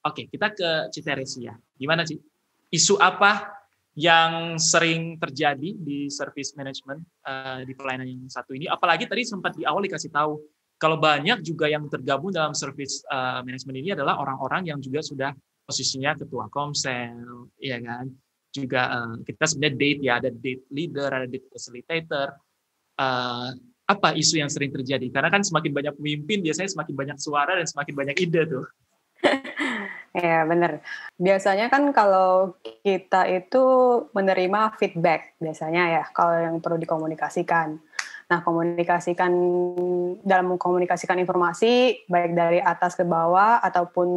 Oke, kita ke Citeresia. Ya. Gimana sih? Isu apa yang sering terjadi di service management uh, di pelayanan yang satu ini? Apalagi tadi sempat di awal dikasih tahu kalau banyak juga yang tergabung dalam service uh, management ini adalah orang-orang yang juga sudah posisinya ketua komsel, ya kan? Juga uh, kita sebenarnya date ya ada date leader, ada date facilitator. Uh, apa isu yang sering terjadi? Karena kan semakin banyak pemimpin biasanya semakin banyak suara dan semakin banyak ide tuh. Ya benar. Biasanya kan kalau kita itu menerima feedback biasanya ya kalau yang perlu dikomunikasikan. Nah komunikasikan dalam mengkomunikasikan informasi baik dari atas ke bawah ataupun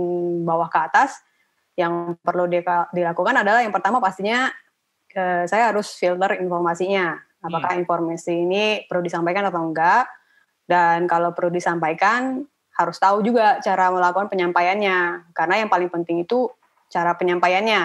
bawah ke atas yang perlu dilakukan adalah yang pertama pastinya eh, saya harus filter informasinya. Apakah hmm. informasi ini perlu disampaikan atau enggak? Dan kalau perlu disampaikan harus tahu juga cara melakukan penyampaiannya karena yang paling penting itu cara penyampaiannya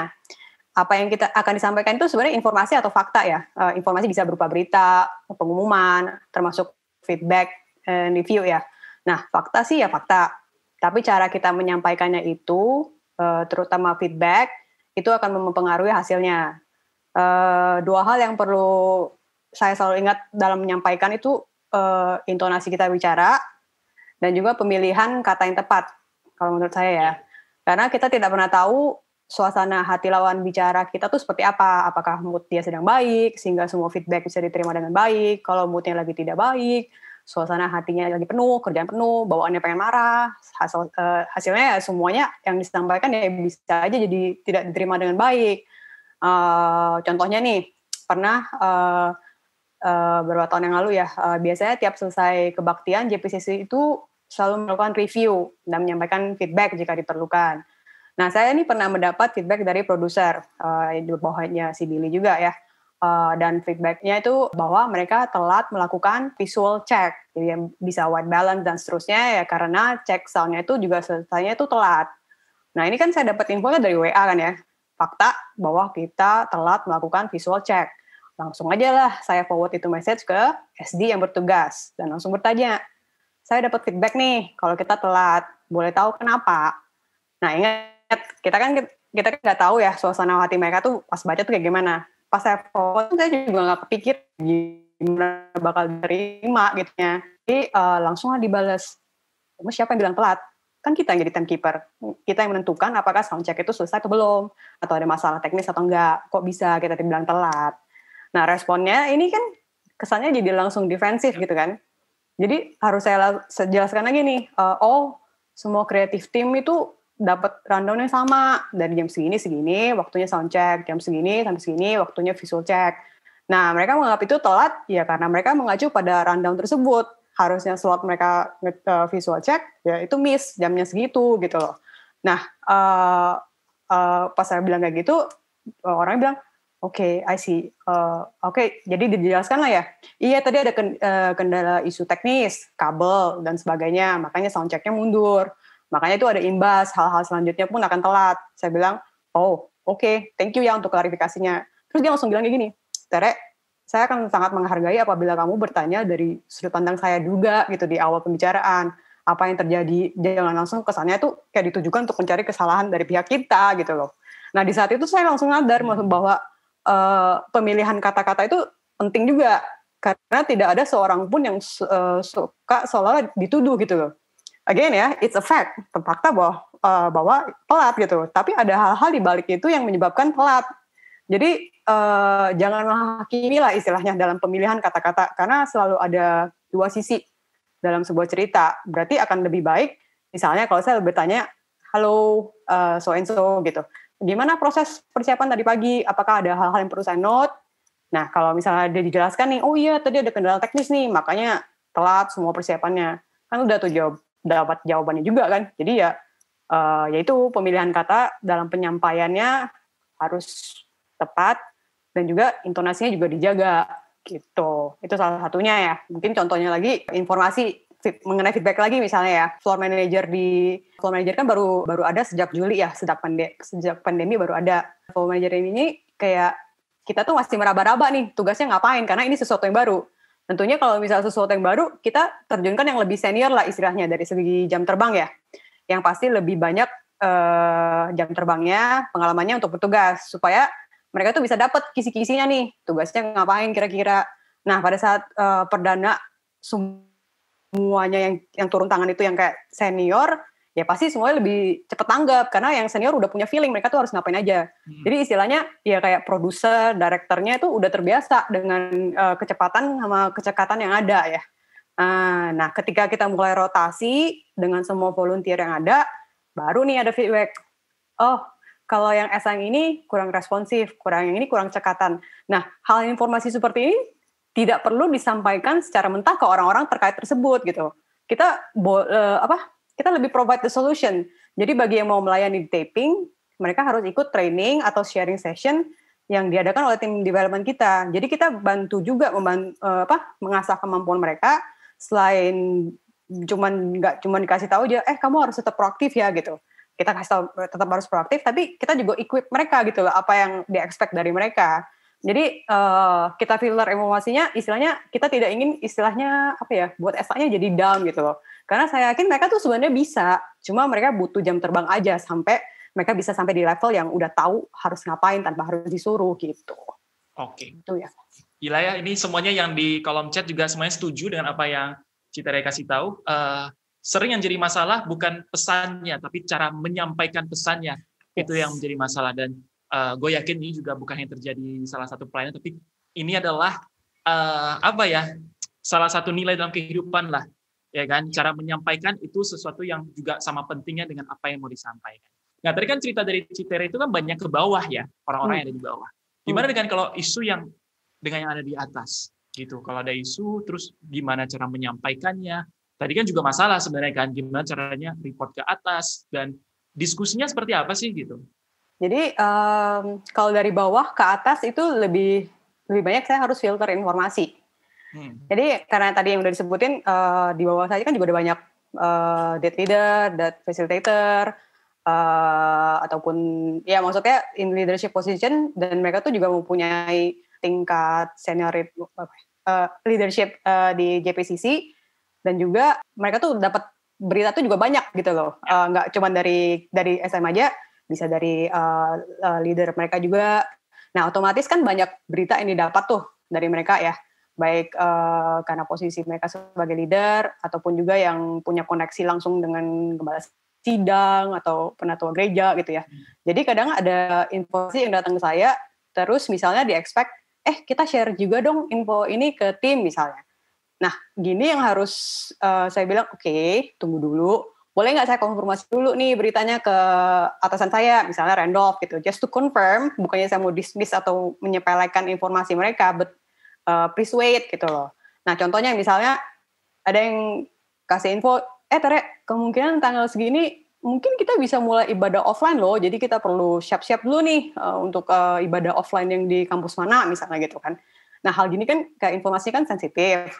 apa yang kita akan disampaikan itu sebenarnya informasi atau fakta ya e, informasi bisa berupa berita pengumuman termasuk feedback and review ya nah fakta sih ya fakta tapi cara kita menyampaikannya itu e, terutama feedback itu akan mempengaruhi hasilnya e, dua hal yang perlu saya selalu ingat dalam menyampaikan itu e, intonasi kita bicara dan juga pemilihan kata yang tepat kalau menurut saya ya. ya. Karena kita tidak pernah tahu suasana hati lawan bicara kita tuh seperti apa. Apakah mood dia sedang baik, sehingga semua feedback bisa diterima dengan baik. Kalau moodnya lagi tidak baik, suasana hatinya lagi penuh, kerjaan penuh, bawaannya pengen marah. Hasil, uh, hasilnya ya semuanya yang disampaikan ya bisa aja jadi tidak diterima dengan baik. Uh, contohnya nih, pernah... Uh, Eh, beberapa tahun yang lalu ya, uh, biasanya tiap selesai kebaktian JPCC itu selalu melakukan review dan menyampaikan feedback jika diperlukan. Nah, saya ini pernah mendapat feedback dari produser uh, bawahnya si Billy juga ya. Uh, dan feedbacknya itu bahwa mereka telat melakukan visual check, jadi yang bisa white balance dan seterusnya ya karena check soundnya itu juga selesainya itu telat. Nah ini kan saya dapat info dari WA kan ya, fakta bahwa kita telat melakukan visual check. Langsung aja lah saya forward itu message ke SD yang bertugas dan langsung bertanya, saya dapat feedback nih kalau kita telat, boleh tahu kenapa? Nah ingat, kita kan kita kan nggak tahu ya suasana hati mereka tuh pas baca tuh kayak gimana. Pas saya forward saya juga nggak kepikir gimana bakal terima gitu ya. Jadi uh, langsung lah dibales. Kamu siapa yang bilang telat? Kan kita yang jadi timekeeper. Kita yang menentukan apakah sound check itu selesai atau belum. Atau ada masalah teknis atau enggak. Kok bisa kita dibilang telat? Nah, responnya ini kan kesannya jadi langsung defensif iya. gitu kan. Jadi harus saya jelaskan lagi nih, uh, oh semua kreatif tim itu dapat yang sama dari jam segini segini waktunya sound check, jam segini sampai segini waktunya visual check. Nah, mereka menganggap itu telat ya karena mereka mengacu pada rundown tersebut. Harusnya slot mereka uh, visual check ya itu miss jamnya segitu gitu loh. Nah, uh, uh, pas saya bilang kayak gitu, orang bilang, Oke, okay, I see. Uh, Oke, okay, jadi dijelaskan lah ya. Iya, tadi ada eh, kendala isu teknis, kabel dan sebagainya, makanya soundchecknya mundur. Makanya itu ada imbas, hal-hal selanjutnya pun akan telat. Saya bilang, oh, oke, okay, thank you ya untuk klarifikasinya. Terus dia langsung bilang kayak gini, Tere, saya akan sangat menghargai apabila kamu bertanya dari sudut pandang saya juga gitu di awal pembicaraan. Apa yang terjadi, jangan langsung kesannya tuh kayak ditujukan untuk mencari kesalahan dari pihak kita gitu loh. Nah di saat itu saya langsung sadar bahwa Eh, pemilihan kata-kata itu penting juga karena tidak ada seorang pun yang uh, suka seolah dituduh gitu loh. Again ya, it's a fact, fakta bahwa uh, bahwa telat gitu. Tapi ada hal-hal di balik itu yang menyebabkan telat. Jadi uh, jangan menghakimi lah istilahnya dalam pemilihan kata-kata karena selalu ada dua sisi dalam sebuah cerita. Berarti akan lebih baik misalnya kalau saya bertanya halo uh, eh, so and so gitu. Gimana proses persiapan tadi pagi? Apakah ada hal-hal yang perlu saya note? Nah, kalau misalnya dia dijelaskan nih, oh iya tadi ada kendala teknis nih, makanya telat semua persiapannya. Kan udah tuh jawab dapat jawabannya juga kan. Jadi ya uh, eh, yaitu pemilihan kata dalam penyampaiannya harus tepat dan juga intonasinya juga dijaga gitu. Itu salah satunya ya. Mungkin contohnya lagi informasi mengenai feedback lagi misalnya ya floor manager di floor manager kan baru baru ada sejak Juli ya sejak pandemi sejak pandemi baru ada floor manager ini kayak kita tuh masih meraba-raba nih tugasnya ngapain karena ini sesuatu yang baru tentunya kalau misalnya sesuatu yang baru kita terjunkan yang lebih senior lah istilahnya dari segi jam terbang ya yang pasti lebih banyak uh, jam terbangnya pengalamannya untuk petugas supaya mereka tuh bisa dapat kisi-kisinya nih tugasnya ngapain kira-kira nah pada saat uh, perdana sum semuanya yang yang turun tangan itu yang kayak senior ya pasti semuanya lebih cepet tanggap karena yang senior udah punya feeling mereka tuh harus ngapain aja hmm. jadi istilahnya ya kayak produser direkturnya itu udah terbiasa dengan uh, kecepatan sama kecepatan yang ada ya uh, nah ketika kita mulai rotasi dengan semua volunteer yang ada baru nih ada feedback oh kalau yang S ini kurang responsif kurang yang ini kurang cekatan nah hal informasi seperti ini tidak perlu disampaikan secara mentah ke orang-orang terkait tersebut gitu. Kita bo, eh, apa? Kita lebih provide the solution. Jadi bagi yang mau melayani di taping, mereka harus ikut training atau sharing session yang diadakan oleh tim development kita. Jadi kita bantu juga membantu, eh, apa? mengasah kemampuan mereka selain cuman nggak cuman dikasih tahu aja eh kamu harus tetap proaktif ya gitu kita kasih tahu tetap harus proaktif tapi kita juga equip mereka gitu loh apa yang di expect dari mereka jadi uh, kita filter emosinya, istilahnya kita tidak ingin istilahnya apa ya, buat esanya jadi down gitu loh. Karena saya yakin mereka tuh sebenarnya bisa, cuma mereka butuh jam terbang aja sampai mereka bisa sampai di level yang udah tahu harus ngapain tanpa harus disuruh gitu. Oke. Okay. Itu ya. Gila ya, ini semuanya yang di kolom chat juga semuanya setuju dengan apa yang Citare kasih tahu. Uh, sering yang jadi masalah bukan pesannya, tapi cara menyampaikan pesannya yes. itu yang menjadi masalah dan uh, eh, gue yakin ini juga bukan yang terjadi salah satu pelayanan, tapi ini adalah uh, apa ya salah satu nilai dalam kehidupan lah, ya kan? Cara menyampaikan itu sesuatu yang juga sama pentingnya dengan apa yang mau disampaikan. Nah tadi kan cerita dari Citer itu kan banyak ke bawah ya orang-orang hmm. yang ada di bawah. Gimana hmm. dengan kalau isu yang dengan yang ada di atas gitu? Kalau ada isu, terus gimana cara menyampaikannya? Tadi kan juga masalah sebenarnya kan gimana caranya report ke atas dan diskusinya seperti apa sih gitu? Jadi um, kalau dari bawah ke atas itu lebih lebih banyak saya harus filter informasi. Hmm. Jadi karena tadi yang udah disebutin uh, di bawah saya kan juga ada banyak uh, leader, data facilitator, uh, ataupun ya maksudnya in leadership position dan mereka tuh juga mempunyai tingkat seniority uh, leadership uh, di JPCC dan juga mereka tuh dapat berita tuh juga banyak gitu loh ya. nggak uh, cuma dari dari SM aja bisa dari uh, uh, leader mereka juga. Nah, otomatis kan banyak berita yang didapat tuh dari mereka ya, baik uh, karena posisi mereka sebagai leader ataupun juga yang punya koneksi langsung dengan gembala sidang atau penatua gereja gitu ya. Hmm. Jadi kadang ada informasi yang datang ke saya, terus misalnya di expect, eh kita share juga dong info ini ke tim misalnya. Nah, gini yang harus uh, saya bilang, oke, okay, tunggu dulu boleh nggak saya konfirmasi dulu nih beritanya ke atasan saya, misalnya Randolph gitu, just to confirm, bukannya saya mau dismiss atau menyepelekan informasi mereka, but uh, please wait gitu loh. Nah contohnya misalnya ada yang kasih info, eh Tere, kemungkinan tanggal segini mungkin kita bisa mulai ibadah offline loh. Jadi kita perlu siap-siap dulu nih uh, untuk uh, ibadah offline yang di kampus mana misalnya gitu kan. Nah hal gini kan kayak informasi kan sensitif.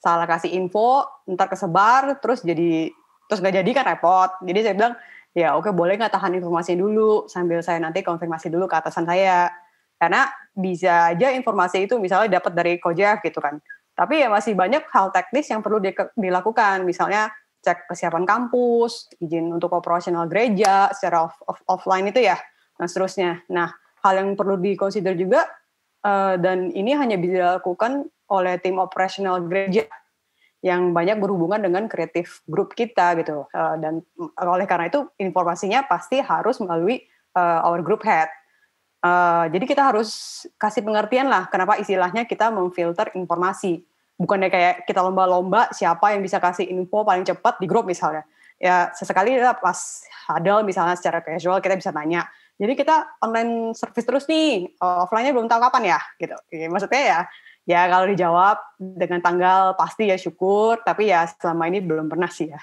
Salah kasih info, ntar kesebar, terus jadi terus nggak jadi kan repot jadi saya bilang ya oke okay, boleh nggak tahan informasi dulu sambil saya nanti konfirmasi dulu ke atasan saya karena bisa aja informasi itu misalnya dapat dari Kojek gitu kan tapi ya masih banyak hal teknis yang perlu di, dilakukan misalnya cek kesiapan kampus izin untuk operasional gereja secara off, off, offline itu ya dan seterusnya nah hal yang perlu dikonsider juga uh, dan ini hanya bisa dilakukan oleh tim operasional gereja yang banyak berhubungan dengan kreatif grup kita gitu uh, dan oleh karena itu informasinya pasti harus melalui uh, our group head uh, jadi kita harus kasih pengertian lah kenapa istilahnya kita memfilter informasi bukannya kayak kita lomba-lomba siapa yang bisa kasih info paling cepat di grup misalnya ya sesekali kita pas hadal misalnya secara casual kita bisa tanya jadi kita online service terus nih offline-nya belum tahu kapan ya gitu ya, maksudnya ya ya kalau dijawab dengan tanggal pasti ya syukur tapi ya selama ini belum pernah sih ya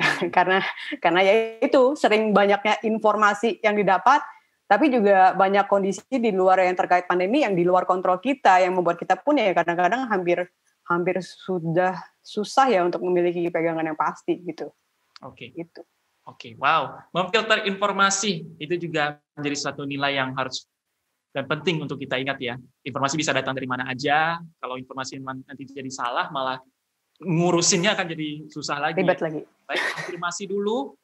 karena karena ya itu sering banyaknya informasi yang didapat tapi juga banyak kondisi di luar yang terkait pandemi yang di luar kontrol kita yang membuat kita pun ya kadang-kadang hampir hampir sudah susah ya untuk memiliki pegangan yang pasti gitu oke okay. itu oke okay. wow memfilter informasi itu juga menjadi satu nilai yang harus dan penting untuk kita ingat ya. Informasi bisa datang dari mana aja. Kalau informasi nanti jadi salah, malah ngurusinnya akan jadi susah lagi. Ribet lagi. Baik, konfirmasi dulu.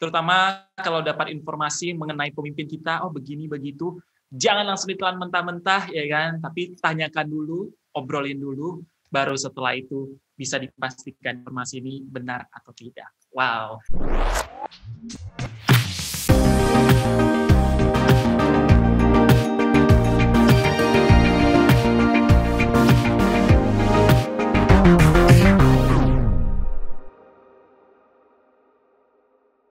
Terutama kalau dapat informasi mengenai pemimpin kita, oh begini begitu, jangan langsung ditelan mentah-mentah ya kan. Tapi tanyakan dulu, obrolin dulu, baru setelah itu bisa dipastikan informasi ini benar atau tidak. Wow.